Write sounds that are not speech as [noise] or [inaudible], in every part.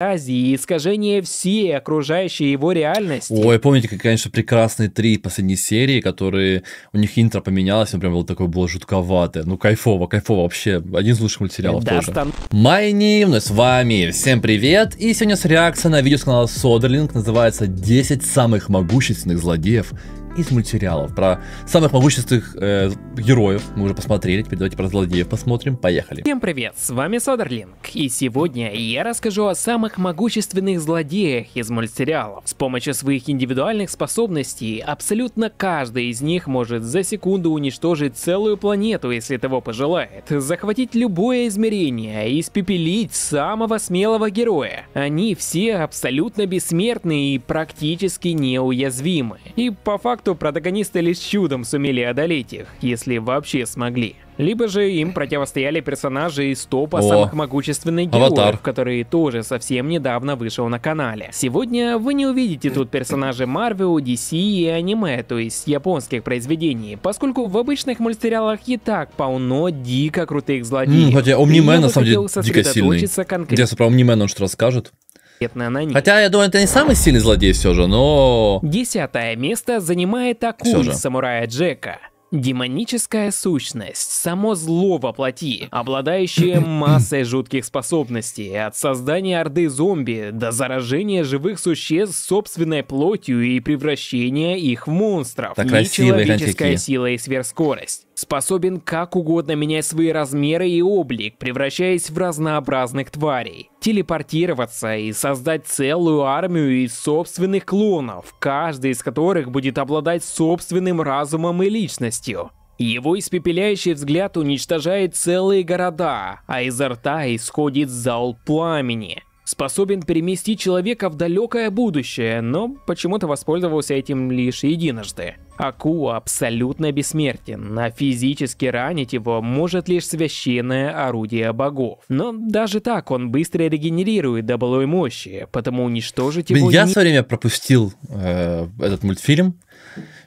фантазии и искажение всей окружающей его реальности. Ой, помните, как, конечно, прекрасные три последние серии, которые... У них интро поменялось, он прям был такой, было жутковатое. Ну, кайфово, кайфово вообще. Один из лучших мультсериалов да, тоже. Стан... Майним, с вами. Всем привет. И сегодня с реакция на видео с канала Содерлинг. Называется «10 самых могущественных злодеев из мультсериалов. Про самых могущественных э, героев мы уже посмотрели, теперь давайте про злодеев посмотрим. Поехали. Всем привет, с вами Содерлинг. И сегодня я расскажу о самых могущественных злодеях из мультсериалов. С помощью своих индивидуальных способностей абсолютно каждый из них может за секунду уничтожить целую планету, если того пожелает. Захватить любое измерение и испепелить самого смелого героя. Они все абсолютно бессмертны и практически неуязвимы. И по факту что протагонисты лишь чудом сумели одолеть их, если вообще смогли. Либо же им противостояли персонажи из топа О, самых могущественных героев, аватар. который тоже совсем недавно вышел на канале. Сегодня вы не увидите тут персонажи Marvel, DC и аниме, то есть японских произведений, поскольку в обычных мультсериалах и так полно дико крутых злодеев. хотя Омнимен на самом деле дико сильный. Конкрет... Интересно, про Омнимен он что расскажет? конкретно Хотя, я думаю, это не самый сильный злодей все же, но... Десятое место занимает Акуль самурая Джека. Демоническая сущность, само зло воплоти, плоти, обладающее [coughs] массой жутких способностей, от создания орды зомби до заражения живых существ собственной плотью и превращения их в монстров, так нечеловеческая сила и сверхскорость способен как угодно менять свои размеры и облик, превращаясь в разнообразных тварей, телепортироваться и создать целую армию из собственных клонов, каждый из которых будет обладать собственным разумом и личностью. Его испепеляющий взгляд уничтожает целые города, а изо рта исходит зал пламени – способен переместить человека в далекое будущее, но почему-то воспользовался этим лишь единожды. Аку абсолютно бессмертен, а физически ранить его может лишь священное орудие богов. Но даже так он быстро регенерирует до былой мощи, потому уничтожить его... Блин, я не... в время пропустил э, этот мультфильм,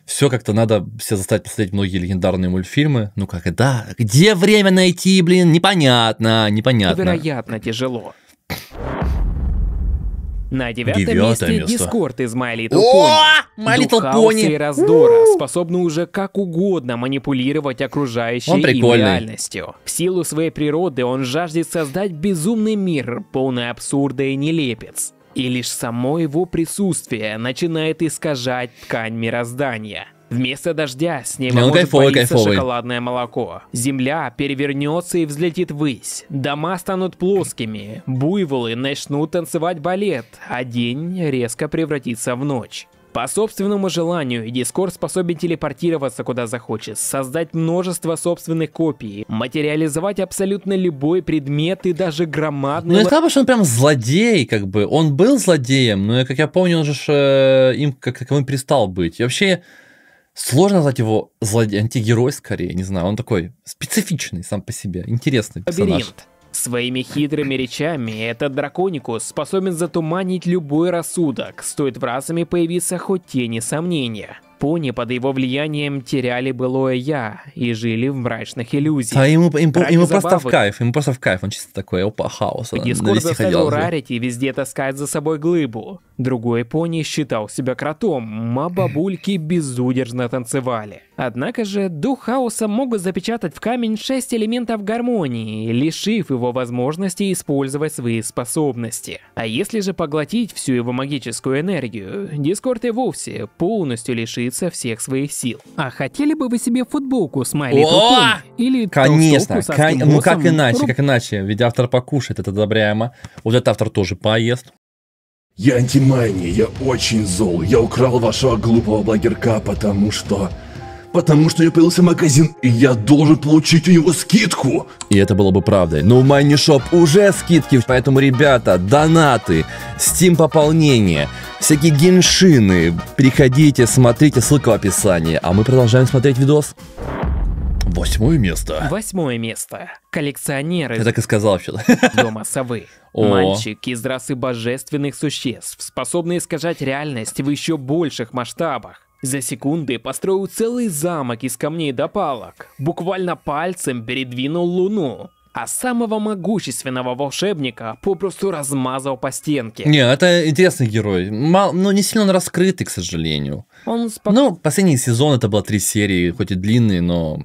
все как-то надо все заставить посмотреть многие легендарные мультфильмы. Ну как, да, где время найти, блин, непонятно, непонятно. Невероятно тяжело. На девятом Девятое месте место. Дискорд из My Little Pony. My Pony. и раздора способны уже как угодно манипулировать окружающей им реальностью. В силу своей природы он жаждет создать безумный мир, полный абсурда и нелепец. И лишь само его присутствие начинает искажать ткань мироздания. Вместо дождя с неба ну, может кайфовый, политься кайфовый. шоколадное молоко. Земля перевернется и взлетит ввысь. Дома станут плоскими. Буйволы начнут танцевать балет, а день резко превратится в ночь. По собственному желанию, Дискорд способен телепортироваться куда захочет, создать множество собственных копий, материализовать абсолютно любой предмет и даже громадный... Ну, это потому, что он прям злодей, как бы. Он был злодеем, но, как я помню, он же э, им как таковым пристал быть. И вообще, Сложно назвать его злодей, антигерой скорее, не знаю. Он такой специфичный сам по себе, интересный персонаж. Своими хитрыми речами этот драконикус способен затуманить любой рассудок, стоит в разуме появиться хоть тени сомнения. Пони под его влиянием теряли былое «я» и жили в мрачных иллюзиях. А ему, им, ему забавы, просто в кайф, ему просто в кайф, он чисто такой, опа, хаос. Дискорд заставил Рарити везде таскать за собой глыбу. Другой пони считал себя кротом, а бабульки безудержно танцевали. Однако же, дух хаоса мог запечатать в камень шесть элементов гармонии, лишив его возможности использовать свои способности. А если же поглотить всю его магическую энергию, Дискорд и вовсе полностью лишится всех своих сил. А хотели бы вы себе футболку с My Или Конечно, кон... ну как иначе, как иначе, ведь автор покушает, это одобряемо. Вот этот автор тоже поест, я антимайни, я очень зол. Я украл вашего глупого блогерка, потому что... Потому что я появился магазин, и я должен получить у него скидку. И это было бы правдой. Но у Майнишоп уже скидки, поэтому, ребята, донаты, Steam пополнение, всякие геншины. Приходите, смотрите, ссылка в описании. А мы продолжаем смотреть видос. Восьмое место. Восьмое место коллекционеры. Я так и сказал вообще-то. [laughs] Дома совы. [laughs] О. Мальчик из расы божественных существ, способный искажать реальность в еще больших масштабах. За секунды построил целый замок из камней до палок, буквально пальцем передвинул луну, а самого могущественного волшебника попросту размазал по стенке. Не, это интересный герой. Мал, но ну, не сильно он раскрытый, к сожалению. Он спок... Ну, последний сезон это было три серии, хоть и длинные, но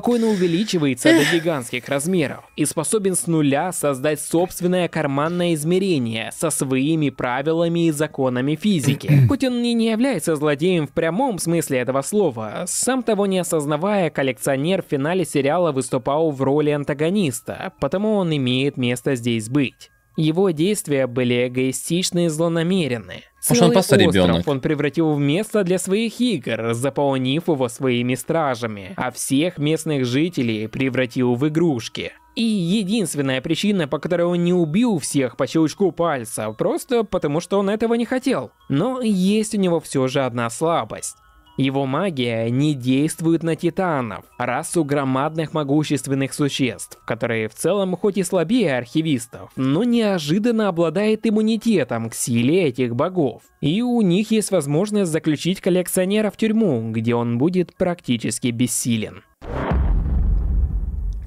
спокойно увеличивается до гигантских размеров и способен с нуля создать собственное карманное измерение со своими правилами и законами физики. [clears throat] Хоть он и не является злодеем в прямом смысле этого слова, сам того не осознавая, коллекционер в финале сериала выступал в роли антагониста, потому он имеет место здесь быть. Его действия были эгоистичны и злонамеренны. Целый он остров ребенок. он превратил в место для своих игр, заполнив его своими стражами, а всех местных жителей превратил в игрушки. И единственная причина, по которой он не убил всех по щелчку пальца, просто потому что он этого не хотел. Но есть у него все же одна слабость. Его магия не действует на титанов, а расу громадных могущественных существ, которые в целом хоть и слабее архивистов, но неожиданно обладает иммунитетом к силе этих богов. И у них есть возможность заключить коллекционера в тюрьму, где он будет практически бессилен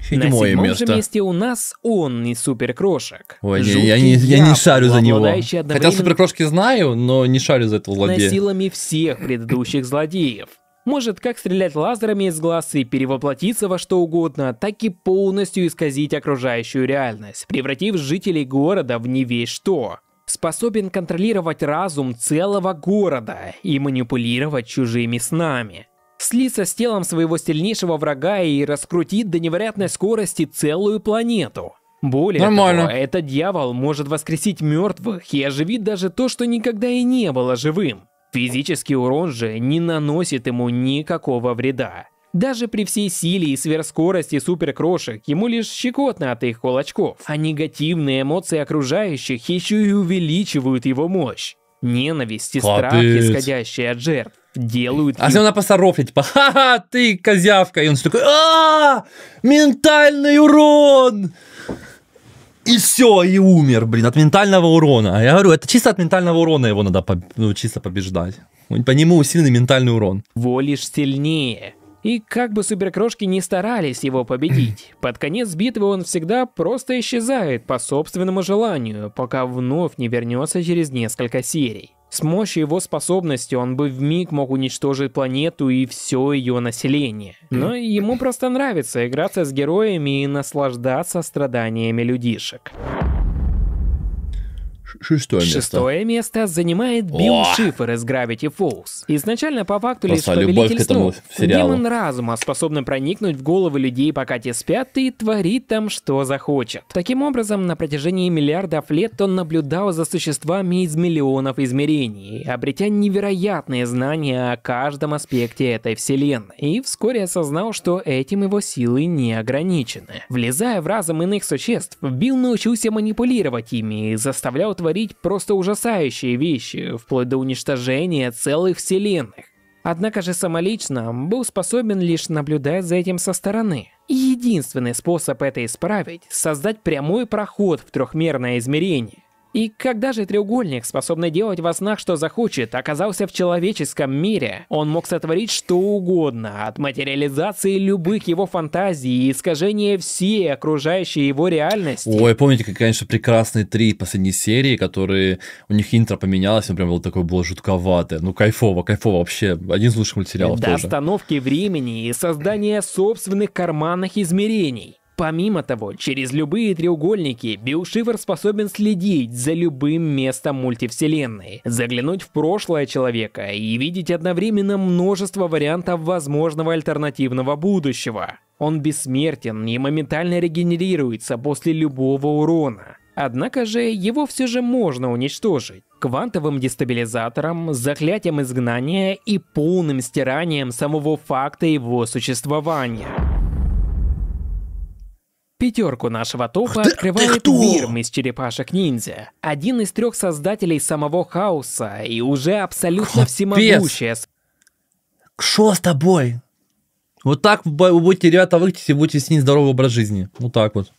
седьмое место. На седьмом же месте у нас он не суперкрошек. Ой, не, я, не, я не шарю за него. Одновременно... Хотя суперкрошки знаю, но не шарю за этого злодея. силами всех предыдущих злодеев. Может как стрелять лазерами из глаз и перевоплотиться во что угодно, так и полностью исказить окружающую реальность, превратив жителей города в не весь что. Способен контролировать разум целого города и манипулировать чужими снами слиться с телом своего сильнейшего врага и раскрутить до невероятной скорости целую планету. Более Нормально. того, этот дьявол может воскресить мертвых и оживить даже то, что никогда и не было живым. Физический урон же не наносит ему никакого вреда. Даже при всей силе и сверхскорости суперкрошек ему лишь щекотно от их кулачков, а негативные эмоции окружающих еще и увеличивают его мощь. Ненависть и Капец. страх, исходящие от жертв, делают. А если она посорофлит, типа, ха-ха, ты козявка. И он такой, а ментальный урон. И все, и умер, блин, от ментального урона. А Я говорю, это чисто от ментального урона его надо ну, чисто побеждать. По нему усиленный ментальный урон. Волишь сильнее. И как бы суперкрошки не старались его победить, [clears throat] под конец битвы он всегда просто исчезает по собственному желанию, пока вновь не вернется через несколько серий. С мощью его способности он бы в миг мог уничтожить планету и все ее население. Но ему просто нравится играться с героями и наслаждаться страданиями людишек шестое место. Шестое место занимает Билл О! Шифер из Gravity Falls. Изначально по факту лишь повелитель снов, демон разума, способный проникнуть в головы людей, пока те спят, и творит там, что захочет. Таким образом, на протяжении миллиардов лет он наблюдал за существами из миллионов измерений, обретя невероятные знания о каждом аспекте этой вселенной, и вскоре осознал, что этим его силы не ограничены. Влезая в разум иных существ, Билл научился манипулировать ими и заставлял творить просто ужасающие вещи, вплоть до уничтожения целых вселенных. Однако же самолично был способен лишь наблюдать за этим со стороны. единственный способ это исправить – создать прямой проход в трехмерное измерение. И когда же треугольник, способный делать во снах что захочет, оказался в человеческом мире, он мог сотворить что угодно, от материализации любых его фантазий и искажения всей окружающей его реальности. Ой, помните, как, конечно, прекрасные три последней серии, которые... У них интро поменялось, он прям был такой, было жутковатое. Ну, кайфово, кайфово вообще. Один из лучших мультсериалов До тоже. остановки времени и создания собственных карманных измерений. Помимо того, через любые треугольники Биошивер способен следить за любым местом мультивселенной, заглянуть в прошлое человека и видеть одновременно множество вариантов возможного альтернативного будущего. Он бессмертен и моментально регенерируется после любого урона. Однако же его все же можно уничтожить квантовым дестабилизатором, заклятием изгнания и полным стиранием самого факта его существования. Пятерку нашего топа да, открывает кто? Вирм из черепашек ниндзя, один из трех создателей самого хаоса и уже абсолютно Капец. всемогущая. Что с тобой? Вот так вы будете, ребята, выйти и будете с ним здоровый образ жизни. Вот так вот.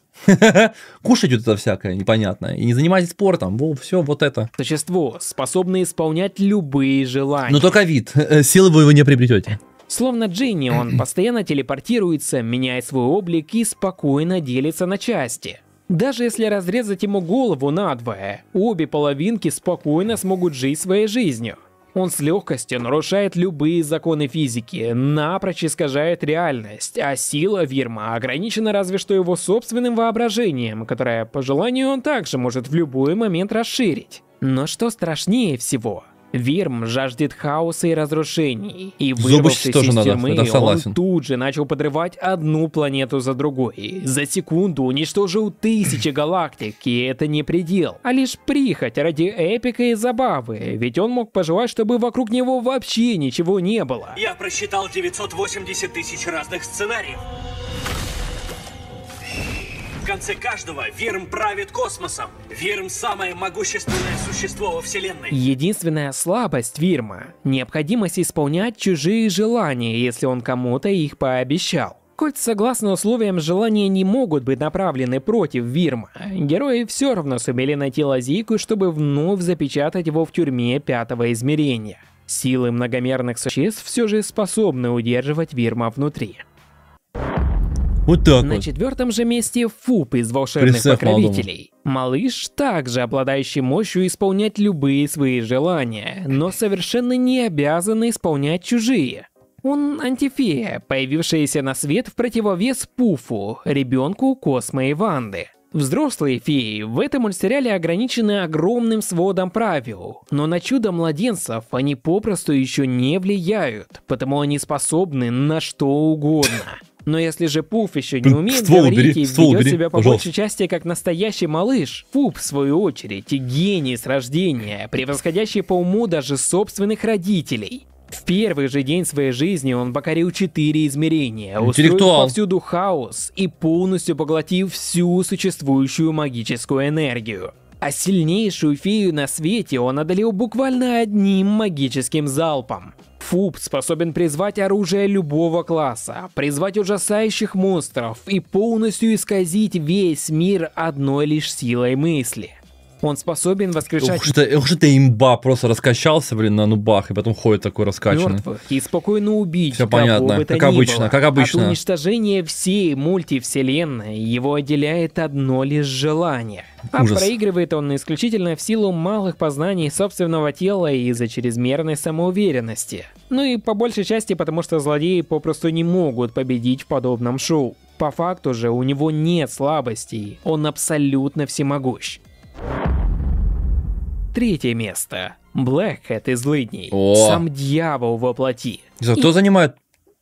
[laughs] Кушать вот это всякое непонятное. И не занимайтесь спортом. Во, все вот это. Существо, способное исполнять любые желания. Но только вид. Э, силы вы его не приобретете. Словно Джинни, он [clears throat] постоянно телепортируется, меняет свой облик и спокойно делится на части. Даже если разрезать ему голову надвое, обе половинки спокойно смогут жить своей жизнью. Он с легкостью нарушает любые законы физики, напрочь искажает реальность, а сила Вирма ограничена разве что его собственным воображением, которое по желанию он также может в любой момент расширить. Но что страшнее всего – Вирм жаждет хаоса и разрушений, и вырвавшись из тюрьмы, надо, он тут же начал подрывать одну планету за другой. За секунду уничтожил тысячи галактик, и это не предел, а лишь прихоть ради эпика и забавы, ведь он мог пожелать, чтобы вокруг него вообще ничего не было. Я просчитал 980 тысяч разных сценариев конце каждого Вирм правит космосом. Вирм – самое могущественное существо во Вселенной. Единственная слабость Вирма – необходимость исполнять чужие желания, если он кому-то их пообещал. Хоть согласно условиям желания не могут быть направлены против Вирма, герои все равно сумели найти лазику, чтобы вновь запечатать его в тюрьме пятого измерения. Силы многомерных существ все же способны удерживать Вирма внутри. Вот так На вот. четвертом же месте Фуп из волшебных Присев покровителей. Малыш. малыш также обладающий мощью исполнять любые свои желания, но совершенно не обязан исполнять чужие. Он антифея, появившаяся на свет в противовес Пуфу, ребенку Космо и Ванды. Взрослые феи в этом мультсериале ограничены огромным сводом правил, но на чудо младенцев они попросту еще не влияют, потому они способны на что угодно. Но если же Пуф еще не умеет ствол говорить убери, и ствол ведет убери, себя по пожалуйста. большей части как настоящий малыш, Пуф в свою очередь, гений с рождения, превосходящий по уму даже собственных родителей. В первый же день своей жизни он покорил четыре измерения, устроил повсюду хаос и полностью поглотив всю существующую магическую энергию. А сильнейшую фею на свете он одолел буквально одним магическим залпом. ФУП способен призвать оружие любого класса, призвать ужасающих монстров и полностью исказить весь мир одной лишь силой мысли. Он способен воскрешать... Ух, что ух, это имба, просто раскачался, блин, на нубах, и потом ходит такой раскачанный. Мертвых и спокойно убить Все понятно, как обычно, как обычно. От уничтожения всей мультивселенной его отделяет одно лишь желание. А Ужас. проигрывает он исключительно в силу малых познаний собственного тела и из-за чрезмерной самоуверенности. Ну и по большей части потому, что злодеи попросту не могут победить в подобном шоу. По факту же у него нет слабостей, он абсолютно всемогущ. Третье место. Блэкхэт из Лыдней. Сам дьявол воплоти. Зато и... занимает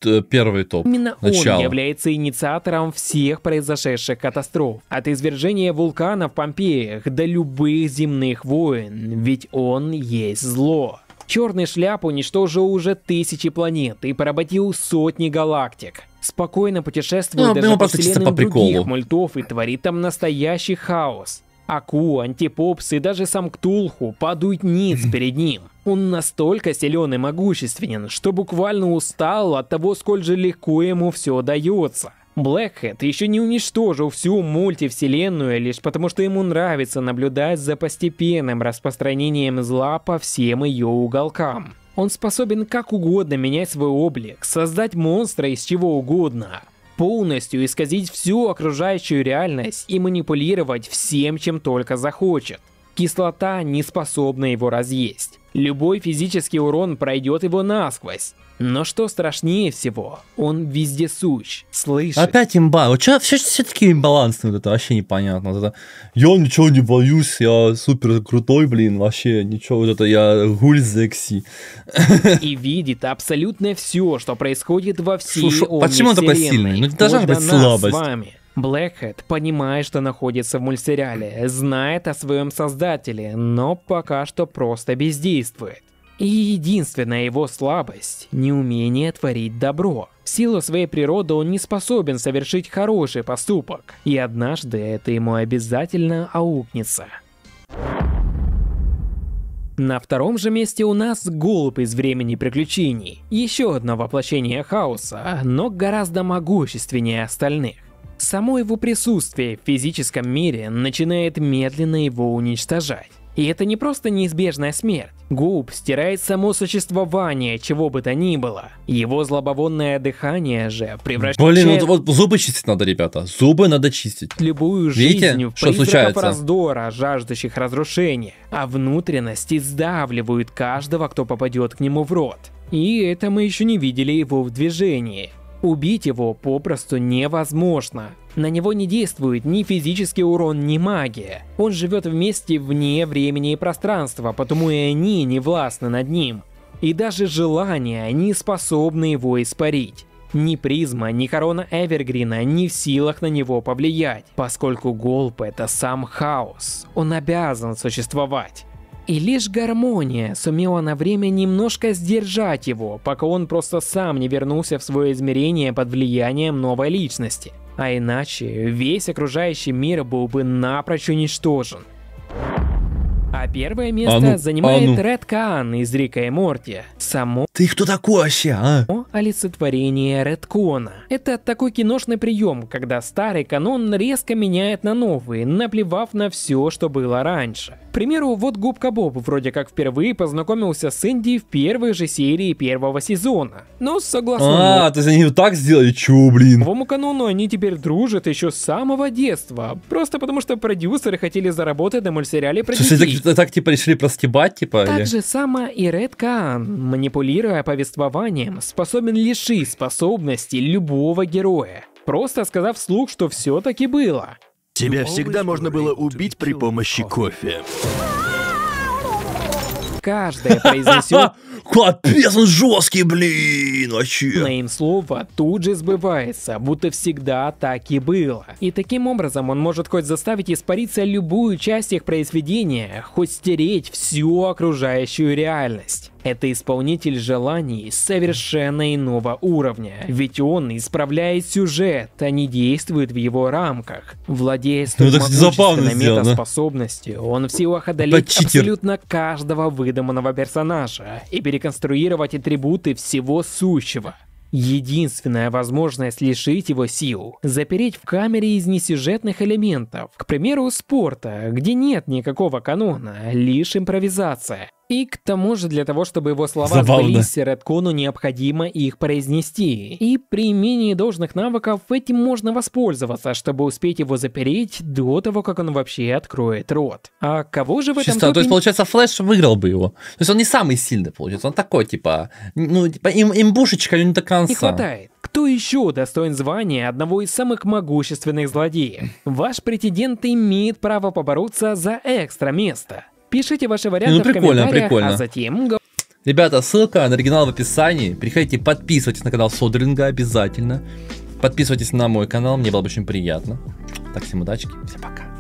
э, первый топ. Именно Начало. он является инициатором всех произошедших катастроф. От извержения вулкана в Помпеях до любых земных войн, ведь он есть зло. Черный шляп уничтожил уже тысячи планет и поработил сотни галактик. Спокойно путешествует ну, даже ну, по вселенным по других мультов и творит там настоящий хаос. Аку, Антипопс и даже сам Ктулху падают ниц перед ним. Он настолько силен и могущественен, что буквально устал от того, сколь же легко ему все дается. Блэкхэт еще не уничтожил всю мультивселенную лишь потому, что ему нравится наблюдать за постепенным распространением зла по всем ее уголкам. Он способен как угодно менять свой облик, создать монстра из чего угодно полностью исказить всю окружающую реальность и манипулировать всем, чем только захочет. Кислота не способна его разъесть. Любой физический урон пройдет его насквозь. Но что страшнее всего, он везде сущ, слышит. Опять имба. Вот что, все, все такие имбалансные, ну, вот это вообще непонятно. Вот это, я ничего не боюсь, я супер крутой, блин, вообще ничего, вот это я гуль зекси И видит абсолютно все, что происходит во всей Слушай, почему он такой сильный? Ну, не же быть слабость. С вами. Блэкхед понимает, что находится в мультсериале, знает о своем создателе, но пока что просто бездействует. И единственная его слабость – неумение творить добро. В силу своей природы он не способен совершить хороший поступок, и однажды это ему обязательно аукнется. На втором же месте у нас голубь из времени приключений. Еще одно воплощение хаоса, но гораздо могущественнее остальных. Само его присутствие в физическом мире начинает медленно его уничтожать. И это не просто неизбежная смерть. Губ стирает само существование чего бы то ни было. Его злобовонное дыхание же превращает... Блин, ну вот зубы чистить надо, ребята. Зубы надо чистить. Любую Видите, жизнь в что случается? раздора, жаждущих разрушения. А внутренности сдавливают каждого, кто попадет к нему в рот. И это мы еще не видели его в движении. Убить его попросту невозможно. На него не действует ни физический урон, ни магия. Он живет вместе вне времени и пространства, потому и они не властны над ним. И даже желания не способны его испарить. Ни призма, ни корона Эвергрина не в силах на него повлиять, поскольку Голп — это сам хаос. Он обязан существовать. И лишь гармония сумела на время немножко сдержать его, пока он просто сам не вернулся в свое измерение под влиянием новой личности. А иначе весь окружающий мир был бы напрочь уничтожен первое а место а ну, занимает а ну. Ред Каан из Рика и Морти. Само... Ты кто такой вообще, а? О, олицетворение Редкона. Это такой киношный прием, когда старый канон резко меняет на новый, наплевав на все, что было раньше. К примеру, вот Губка Боб вроде как впервые познакомился с Энди в первой же серии первого сезона. Ну, а, но согласно... А, то есть они вот так сделали? Чё, блин? Новому канону они теперь дружат еще с самого детства. Просто потому, что продюсеры хотели заработать на мультсериале про детей так типа решили простебать, типа. Так или? же само и Ред Каан, манипулируя повествованием, способен лишить способности любого героя, просто сказав вслух, что все таки было. Тебя всегда можно было убить при помощи кофе. Каждое произнесет капец, он жесткий, блин, вообще. Нейм слово тут же сбывается, будто всегда так и было. И таким образом он может хоть заставить испариться любую часть их произведения, хоть стереть всю окружающую реальность. Это исполнитель желаний совершенно иного уровня, ведь он исправляет сюжет, а не действует в его рамках. Владея ну, столь ну, он в силах одолеть абсолютно каждого выдуманного персонажа и реконструировать атрибуты всего сущего. Единственная возможность лишить его сил – запереть в камере из несюжетных элементов, к примеру, спорта, где нет никакого канона, лишь импровизация. И к тому же для того, чтобы его слова Забавно. сбылись, Редкону необходимо их произнести. И при имении должных навыков этим можно воспользоваться, чтобы успеть его запереть до того, как он вообще откроет рот. А кого же в этом Чисто, топе... то есть, получается, Флэш выиграл бы его. То есть он не самый сильный, получается, он такой, типа, ну, типа, им, имбушечка не до конца. Не хватает. Кто еще достоин звания одного из самых могущественных злодеев? Ваш претендент имеет право побороться за экстра место. Пишите ваши ну, варианты ну, прикольно, в комментариях, прикольно. а затем... Ребята, ссылка на оригинал в описании. Приходите, подписывайтесь на канал Содринга обязательно. Подписывайтесь на мой канал, мне было бы очень приятно. Так, всем удачи, всем пока.